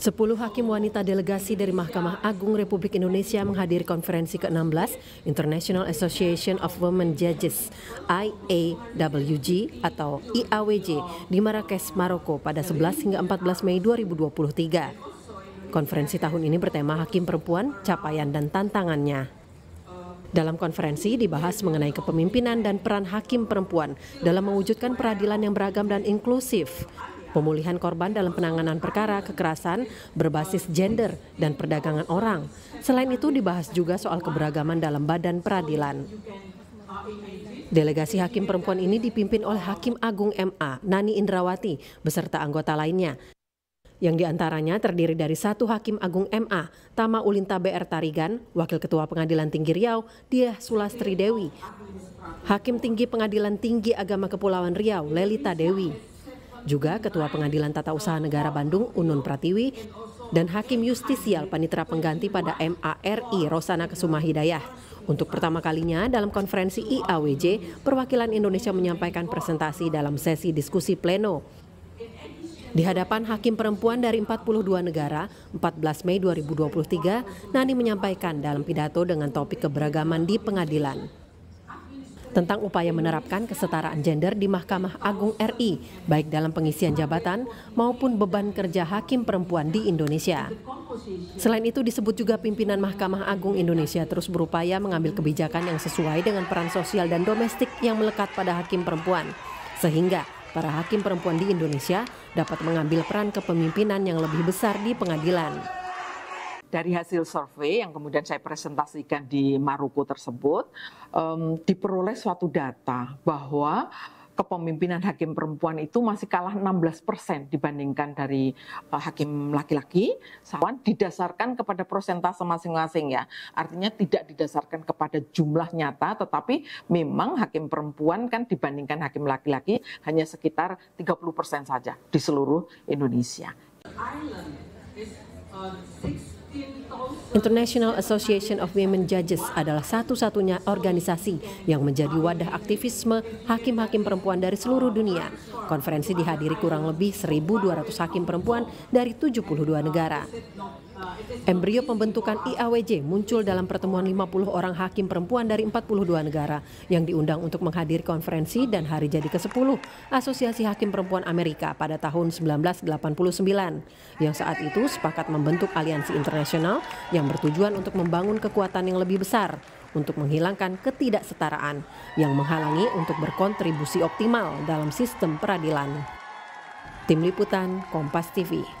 Sepuluh hakim wanita delegasi dari Mahkamah Agung Republik Indonesia menghadiri konferensi ke-16 International Association of Women Judges IAWG atau IAWJ di Marrakesh, Maroko pada 11 hingga 14 Mei 2023. Konferensi tahun ini bertema Hakim Perempuan, Capaian dan Tantangannya. Dalam konferensi dibahas mengenai kepemimpinan dan peran hakim perempuan dalam mewujudkan peradilan yang beragam dan inklusif, pemulihan korban dalam penanganan perkara kekerasan berbasis gender dan perdagangan orang. Selain itu dibahas juga soal keberagaman dalam badan peradilan. Delegasi hakim perempuan ini dipimpin oleh Hakim Agung MA, Nani Indrawati, beserta anggota lainnya yang diantaranya terdiri dari satu Hakim Agung MA, Tama Ulinta BR Tarigan, Wakil Ketua Pengadilan Tinggi Riau, Diah Sulastri Dewi, Hakim Tinggi Pengadilan Tinggi Agama Kepulauan Riau, Lelita Dewi, juga Ketua Pengadilan Tata Usaha Negara Bandung Unun Pratiwi dan Hakim Justisial Panitra Pengganti pada MARI Rosana Kesuma Hidayah. Untuk pertama kalinya dalam konferensi IAWJ, perwakilan Indonesia menyampaikan presentasi dalam sesi diskusi pleno. Di hadapan hakim perempuan dari 42 negara, 14 Mei 2023, Nani menyampaikan dalam pidato dengan topik keberagaman di pengadilan tentang upaya menerapkan kesetaraan gender di Mahkamah Agung RI, baik dalam pengisian jabatan maupun beban kerja hakim perempuan di Indonesia. Selain itu disebut juga pimpinan Mahkamah Agung Indonesia terus berupaya mengambil kebijakan yang sesuai dengan peran sosial dan domestik yang melekat pada hakim perempuan, sehingga para hakim perempuan di Indonesia dapat mengambil peran kepemimpinan yang lebih besar di pengadilan dari hasil survei yang kemudian saya presentasikan di Maroko tersebut, um, diperoleh suatu data bahwa kepemimpinan hakim perempuan itu masih kalah 16 persen dibandingkan dari uh, hakim laki-laki. Sawan didasarkan kepada persentase masing-masing ya. Artinya tidak didasarkan kepada jumlah nyata, tetapi memang hakim perempuan kan dibandingkan hakim laki-laki hanya sekitar 30 persen saja di seluruh Indonesia. Island International Association of Women Judges adalah satu-satunya organisasi yang menjadi wadah aktivisme hakim-hakim perempuan dari seluruh dunia. Konferensi dihadiri kurang lebih 1.200 hakim perempuan dari 72 negara. Embrio pembentukan IAWJ muncul dalam pertemuan 50 orang hakim perempuan dari 42 negara yang diundang untuk menghadiri konferensi dan hari jadi ke-10 Asosiasi Hakim Perempuan Amerika pada tahun 1989 yang saat itu sepakat mem membentuk aliansi internasional yang bertujuan untuk membangun kekuatan yang lebih besar untuk menghilangkan ketidaksetaraan yang menghalangi untuk berkontribusi optimal dalam sistem peradilan. Tim Liputan Kompas TV